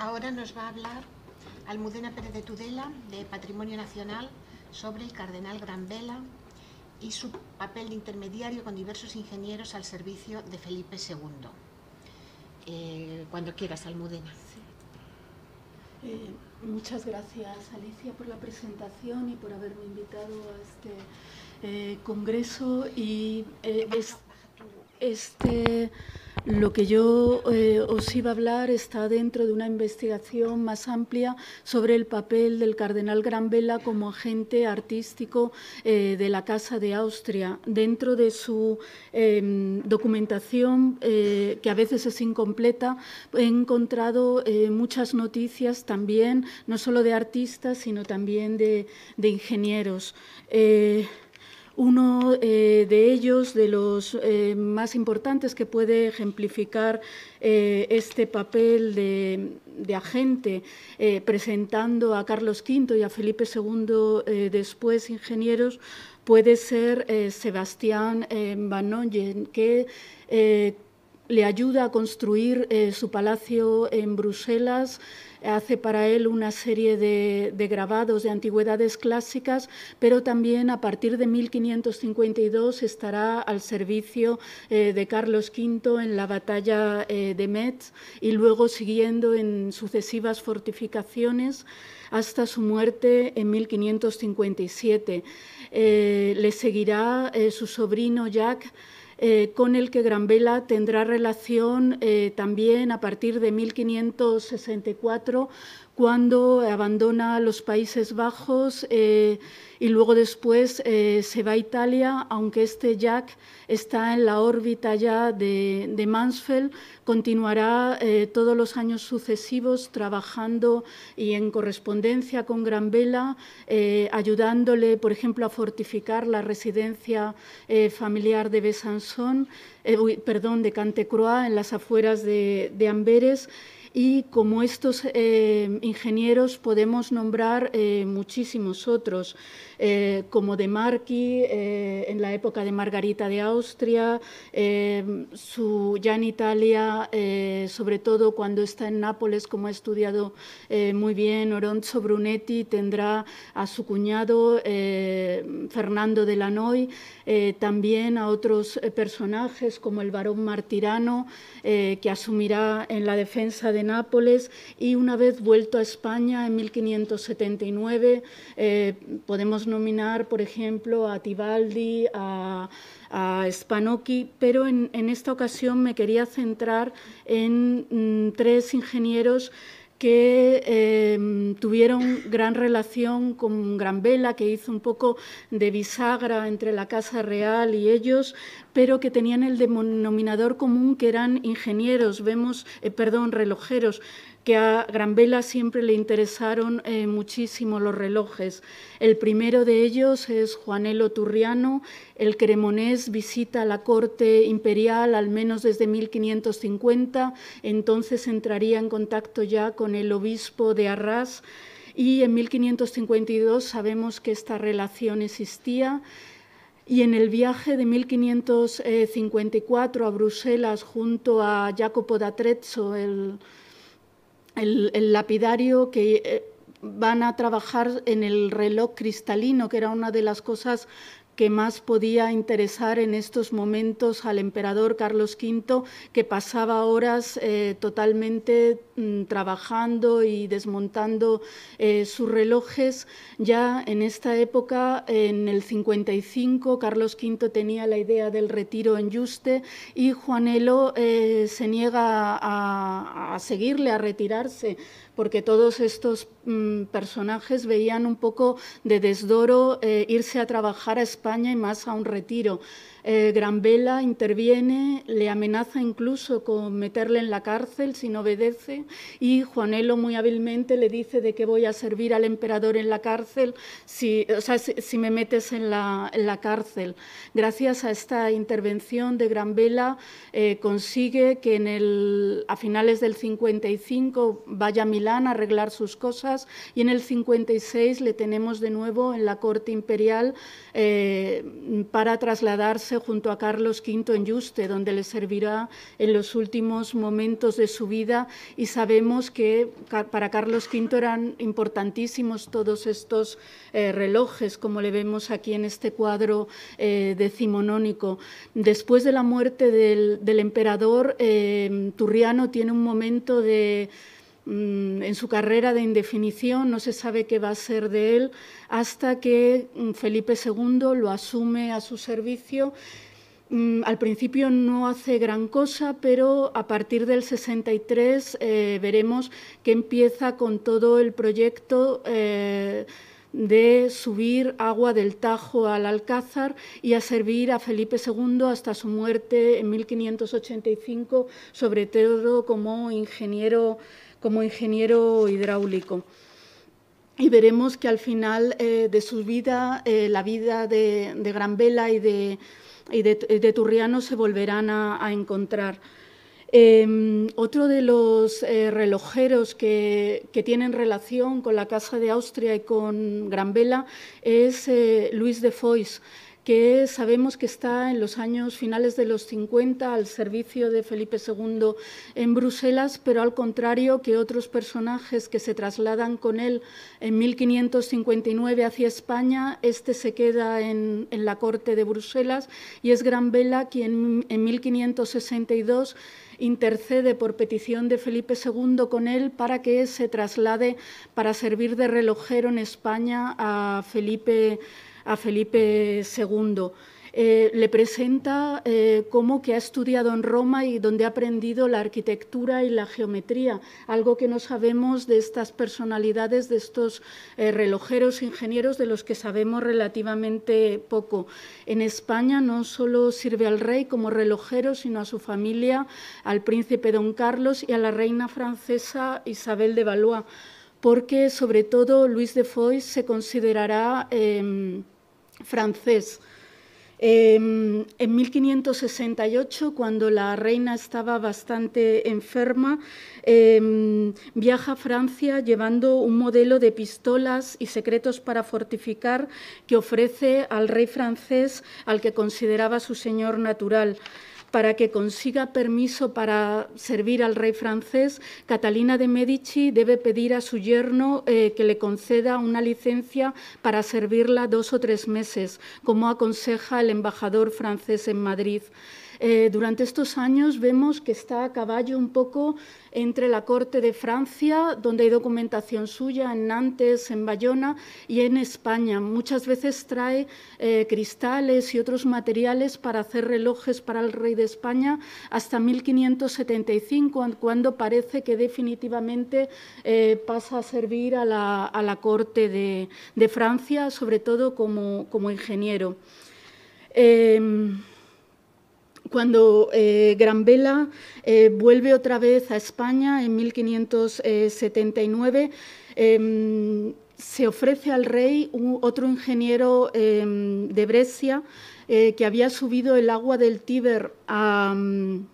Ahora nos va a hablar Almudena Pérez de Tudela, de Patrimonio Nacional, sobre el cardenal Gran Vela y su papel de intermediario con diversos ingenieros al servicio de Felipe II. Eh, cuando quieras, Almudena. Eh, muchas gracias, Alicia, por la presentación y por haberme invitado a este eh, congreso. Y es este, lo que yo eh, os iba a hablar está dentro de una investigación más amplia sobre el papel del cardenal vela como agente artístico eh, de la Casa de Austria. Dentro de su em, documentación, eh, que a veces es incompleta, he encontrado muchas noticias también, no solo de artistas, sino también de, de ingenieros. Uno eh, de ellos, de los eh, más importantes que puede ejemplificar eh, este papel de, agente, presentando a Carlos V y a Felipe II después ingenieros, puede ser Sebastián Vanoyen, que le ayuda a construir eh, su palacio en Bruselas, hace para él una serie de, grabados de antigüedades clásicas, pero también a partir de 1552 estará al servicio eh, de Carlos V en la batalla eh, de Metz y luego siguiendo en sucesivas fortificaciones hasta su muerte en 1557. le seguirá su sobrino Jacques eh, con el que Gran Vela tendrá relación eh, también a partir de 1564 cuando abandona los Países Bajos eh, y luego después eh, se va a Italia, aunque este Jack está en la órbita ya de, Mansfeld, continuará eh, todos los años sucesivos trabajando y en correspondencia con Gran Vela, ayudándole, por ejemplo, a fortificar la residencia familiar de Besançon, perdón, de Cantecroix, en las afueras de, de Amberes y como estos eh, ingenieros podemos nombrar eh, muchísimos otros. Eh, como de Marqui, eh, en la época de Margarita de Austria, eh, su, ya en Italia, sobre todo cuando está en Nápoles, como ha estudiado muy bien Oronzo Brunetti, tendrá a su cuñado Fernando de Lanoy, también a otros personajes como el barón Martirano, que asumirá en la defensa de Nápoles y una vez vuelto a España en 1579, eh, podemos nominar, por ejemplo, a Tibaldi, a, a Spanocchi, pero en, esta ocasión me quería centrar en mm, tres ingenieros que em, tuvieron gran relación con Gran Vela, que hizo un poco de bisagra entre la Casa Real y ellos, pero que tenían el denominador común que eran ingenieros, vemos, eh, perdón, relojeros que a Granvela siempre le interesaron eh, muchísimo los relojes. El primero de ellos es Juanelo Turriano, el cremonés visita la corte imperial al menos desde 1550, entonces entraría en contacto ya con el obispo de Arras y en 1552 sabemos que esta relación existía. Y en el viaje de 1554 a Bruselas junto a Jacopo d'Atrezzo, el el, lapidario que... Eh, van a trabajar en el reloj cristalino, que era una de las cosas que más podía interesar en estos momentos al emperador Carlos V, que pasaba horas eh, totalmente mm, trabajando y desmontando eh, sus relojes. Ya en esta época, en el 55, Carlos V tenía la idea del retiro en Yuste y Juanelo eh, se niega a, seguirle, a retirarse, porque todos estos mm, personajes veían un poco de desdoro irse a trabajar a España y más a un retiro. Eh, Gran Vela interviene, le amenaza incluso con meterle en la cárcel si no obedece y Juanelo muy hábilmente le dice de que voy a servir al emperador en la cárcel si, o sea, si, me metes en la, en la, cárcel. Gracias a esta intervención de Gran Vela eh, consigue que en el, a finales del 55 vaya a Milán a arreglar sus cosas y en el 56 le tenemos de nuevo en la corte imperial eh, eh, para trasladarse junto a Carlos V en Yuste, donde le servirá en los últimos momentos de su vida. Y sabemos que para Carlos V eran importantísimos todos estos eh, relojes, como le vemos aquí en este cuadro eh, decimonónico. Después de la muerte del emperador, Turriano tiene un momento de Mm, en su carrera de indefinición, no se sabe qué va a ser de él, hasta que mm, Felipe II lo asume a su servicio. Mm, al principio no hace gran cosa, pero a partir del 63 eh, veremos que empieza con todo el proyecto. Eh, de subir agua del Tajo al Alcázar y a servir a Felipe II hasta su muerte en 1585, sobre todo como ingeniero como ingeniero hidráulico. Y veremos que al final eh, de su vida, eh, la vida de, de Gran y de, de, Turriano se volverán a, encontrar. Em, otro de los eh, relojeros que, tienen relación con la Casa de Austria y con Gran es Luis de Foix que sabemos que está en los años finales de los 50 al servicio de Felipe II en Bruselas, pero al contrario que otros personajes que se trasladan con él en 1559 hacia España, este se queda en, la corte de Bruselas y es Gran Vela quien en 1562 intercede por petición de Felipe II con él para que se traslade para servir de relojero en España a Felipe a Felipe II. Eh, le presenta eh, cómo que ha estudiado en Roma y donde ha aprendido la arquitectura y la geometría, algo que no sabemos de estas personalidades, de estos eh, relojeros ingenieros de los que sabemos relativamente poco. En España no solo sirve al rey como relojero, sino a su familia, al príncipe don Carlos y a la reina francesa Isabel de Valois, porque sobre todo Luis de Foix se considerará em, francés. Em, en 1568, cuando la reina estaba bastante enferma, em, viaja a Francia llevando un modelo de pistolas y secretos para fortificar que ofrece al rey francés al que consideraba su señor natural para que consiga permiso para servir al rey francés, Catalina de Medici debe pedir a su yerno eh, que le conceda una licencia para servirla dos o tres meses, como aconseja el embajador francés en Madrid. Eh, durante estos años vemos que está a caballo un poco entre la corte de Francia, donde hay documentación suya, en Nantes, en Bayona y en España. Muchas veces trae eh, cristales y otros materiales para hacer relojes para el rey de España hasta 1575, cuando parece que definitivamente eh, pasa a servir a la, corte de, Francia, sobre todo como, ingeniero. Em, cuando eh, Gran Vela eh, vuelve otra vez a España en 1579, em, se ofrece al rey otro ingeniero em, de Brescia eh, que había subido el agua del Tíber a mm,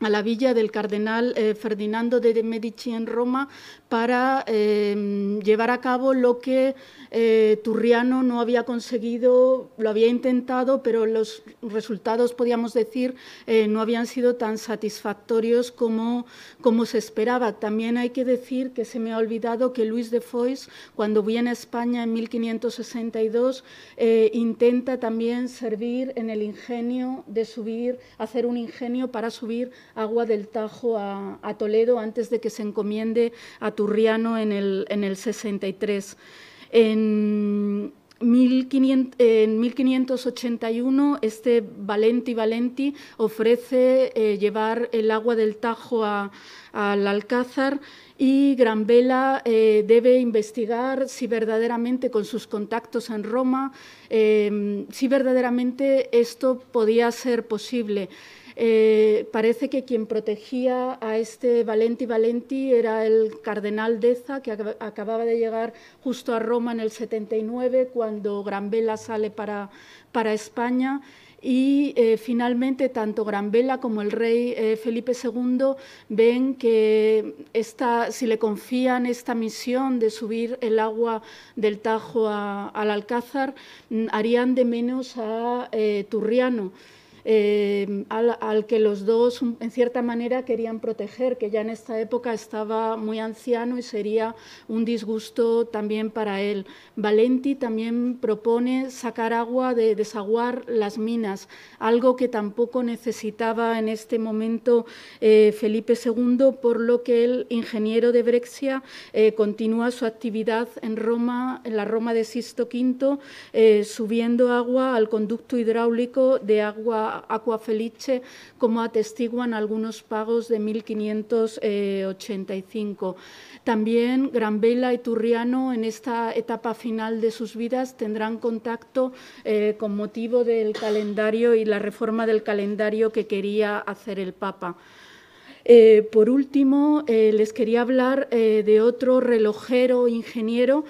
la villa del cardenal eh, Ferdinando de Medici en Roma para em, llevar a cabo lo que eh, Turriano no había conseguido, lo había intentado, pero los resultados, podríamos decir, eh, no habían sido tan satisfactorios como, como se esperaba. También hay que decir que se me ha olvidado que Luis de Foix, cuando viene a España en 1562, eh, intenta también servir en el ingenio de subir, hacer un ingenio para subir agua del Tajo a, a Toledo antes de que se encomiende a Turriano en el, 63. En, 1581, este Valenti Valenti ofrece eh, llevar el agua del Tajo al Alcázar y Gran Vela eh, debe investigar si verdaderamente, con sus contactos en Roma, eh, si verdaderamente esto podía ser posible. Eh, parece que quien protegía a este Valenti Valenti era el cardenal Deza, que acababa de llegar justo a Roma en el 79, cuando Vela sale para, España. Y eh, finalmente, tanto Vela como el rey eh, Felipe II ven que si le confían esta misión de subir el agua del Tajo al Alcázar, mm, harían de menos a Turriano. Eh, al, que los dos, en cierta manera, querían proteger, que ya en esta época estaba muy anciano y sería un disgusto también para él. Valenti también propone sacar agua de desaguar las minas, algo que tampoco necesitaba en este momento eh, Felipe II, por lo que el ingeniero de Brexia eh, continúa su actividad en Roma, en la Roma de Sisto V, subiendo agua al conducto hidráulico de agua Felice, como atestiguan algunos pagos de 1585. También Vela y Turriano, en esta etapa final de sus vidas, tendrán contacto eh, con motivo del calendario y la reforma del calendario que quería hacer el Papa. Eh, por último, eh, les quería hablar de otro relojero ingeniero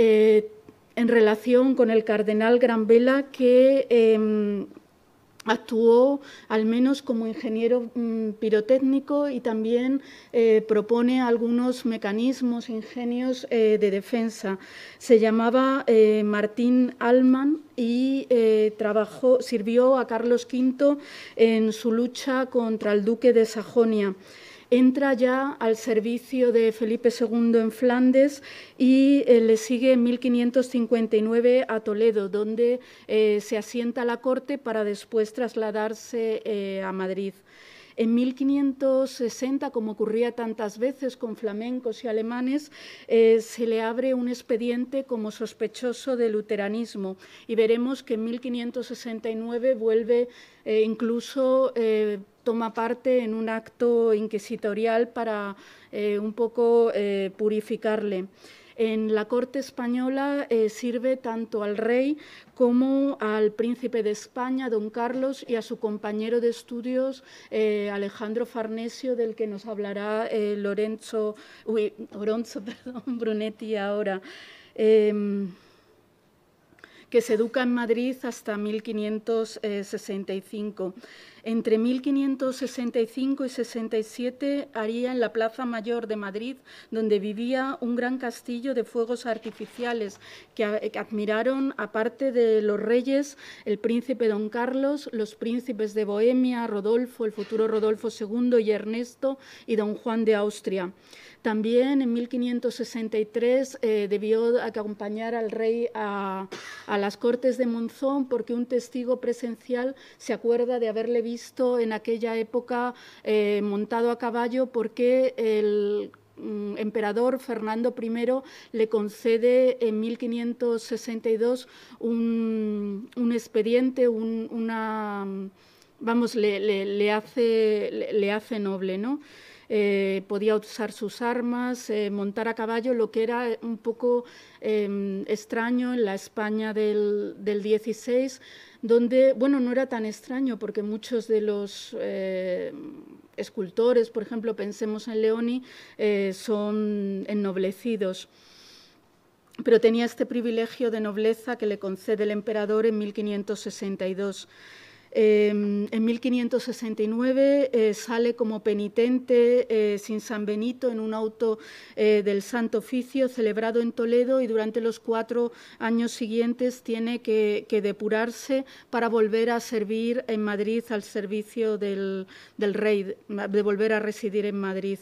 en relación con el cardenal Vela, que em, actuó al menos como ingeniero mm, pirotécnico y también eh, propone algunos mecanismos, ingenios eh, de defensa. Se llamaba eh, Martín Alman y trabajó, sirvió a Carlos V en su lucha contra el duque de Sajonia entra ya al servicio de Felipe II en Flandes y eh, le sigue en 1559 a Toledo, donde eh, se asienta la corte para después trasladarse eh, a Madrid. En 1560, como ocurría tantas veces con flamencos y alemanes, se le abre un expediente como sospechoso de luteranismo y veremos que en 1569 vuelve incluso toma parte en un acto inquisitorial para eh, un poco eh, purificarle. En la corte española eh, sirve tanto al rey como al príncipe de España, don Carlos, y a su compañero de estudios, Alejandro Farnesio, del que nos hablará Lorenzo, perdón, Brunetti ahora. Em, que se educa en Madrid hasta 1565. Entre 1565 y 67 haría en la Plaza Mayor de Madrid, donde vivía un gran castillo de fuegos artificiales que, admiraron, aparte de los reyes, el príncipe don Carlos, los príncipes de Bohemia, Rodolfo, el futuro Rodolfo II y Ernesto, y don Juan de Austria. También en 1563 eh, debió acompañar al rey a, las cortes de Monzón porque un testigo presencial se acuerda de haberle visto en aquella época eh, montado a caballo porque el mm, emperador Fernando I le concede en 1562 un, expediente, una, vamos, le, hace, le, hace, noble, ¿no? Eh, podía usar sus armas, eh, montar a caballo, lo que era eh, un poco em, extraño en la España del, del 16, donde, bueno, no era tan extraño porque muchos de los escultores, por ejemplo, pensemos en Leoni, son ennoblecidos. Pero tenía este privilegio de nobleza que le concede el emperador en 1562. Em, en 1569 eh, sale como penitente eh, sin San Benito en un auto eh, del Santo Oficio celebrado en Toledo y durante los cuatro años siguientes tiene que, depurarse para volver a servir en Madrid al servicio del, del rey, de volver a residir en Madrid.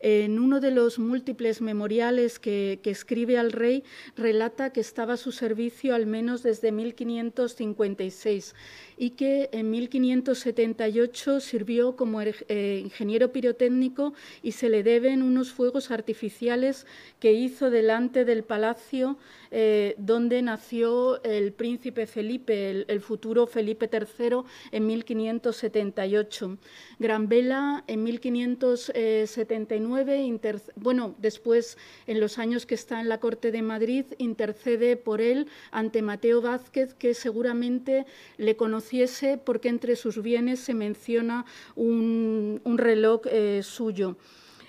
En uno de los múltiples memoriales que, que escribe al rey relata que estaba a su servicio al menos desde 1556 y que en 1578 sirvió como er-, eh, ingeniero pirotécnico y se le deben unos fuegos artificiales que hizo delante del palacio eh, donde nació el príncipe Felipe, el, futuro Felipe III, en 1578. Gran Vela en 1579, bueno, después en los años que está en la Corte de Madrid, intercede por él ante Mateo Vázquez, que seguramente le conociese porque entre sus bienes se menciona un, reloj eh, suyo.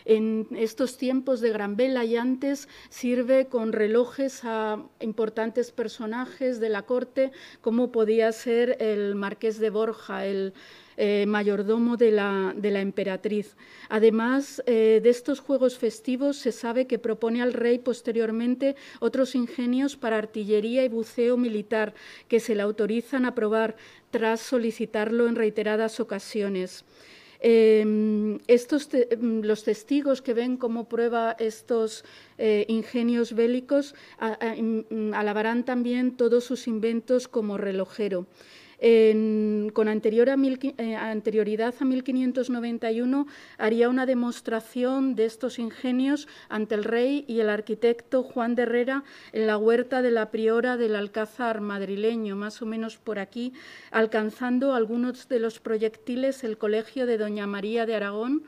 En estos tiempos de gran vela y antes sirve con relojes a importantes personajes de la corte, como podía ser el marqués de Borja, el eh, mayordomo de la, emperatriz. Además eh, de estos juegos festivos, se sabe que propone al rey posteriormente otros ingenios para artillería y buceo militar que se le autorizan a probar tras solicitarlo en reiteradas ocasiones. Em, em, los testigos que ven como prueba estos eh, ingenios bélicos em, alabarán también todos sus inventos como relojero con anterior eh, anterioridad a 1591 haría una demostración de estos ingenios ante el rey y el arquitecto Juan de Herrera en la huerta de la priora del Alcázar madrileño, más o menos por aquí, alcanzando algunos de los proyectiles el colegio de Doña María de Aragón,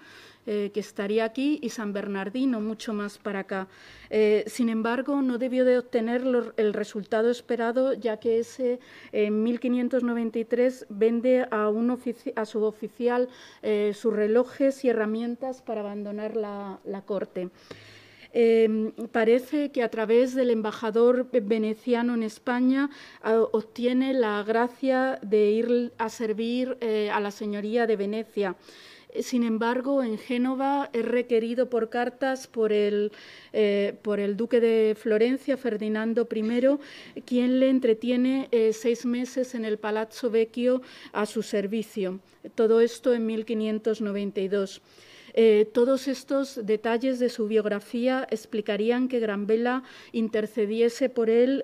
eh, que estaría aquí, y San Bernardino, mucho más para acá. Eh, sin embargo, no debió de obtener el resultado esperado, ya que ese en 1593 vende a, un su oficial eh, sus relojes y herramientas para abandonar la, corte. Em, parece que a través del embajador veneciano en España obtiene la gracia de ir a servir a la señoría de Venecia. Sin embargo, en Génova es requerido por cartas por el, eh, por el duque de Florencia, Ferdinando I, quien le entretiene eh, seis meses en el Palazzo Vecchio a su servicio. Todo esto en 1592. Eh, todos estos detalles de su biografía explicarían que Vela intercediese por él.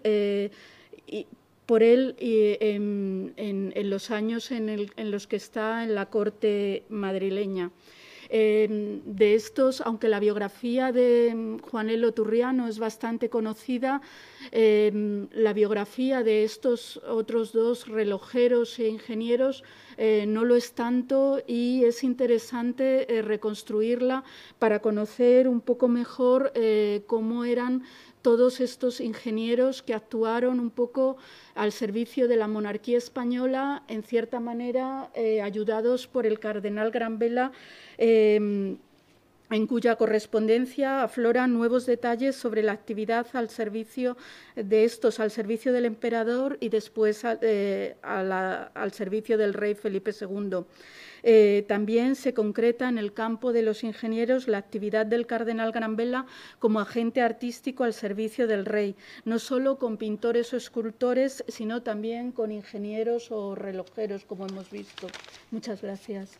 Y por él y em, en, los años en, los que está en la corte madrileña. Em, de estos, aunque la biografía de em, Juanelo Turriano es bastante conocida, la biografía de estos otros dos relojeros e ingenieros eh, no lo es tanto y es interesante eh, reconstruirla para conocer un poco mejor eh, cómo eran todos estos ingenieros que actuaron un poco al servicio de la monarquía española, en cierta manera eh, ayudados por el cardenal Granvela, eh, en cuya correspondencia afloran nuevos detalles sobre la actividad al servicio de estos, al servicio del emperador y después al eh, servicio del rey Felipe II. Eh, también se concreta en el campo de los ingenieros la actividad del cardenal Granvela como agente artístico al servicio del rey, no solo con pintores o escultores, sino también con ingenieros o relojeros, como hemos visto. Muchas gracias.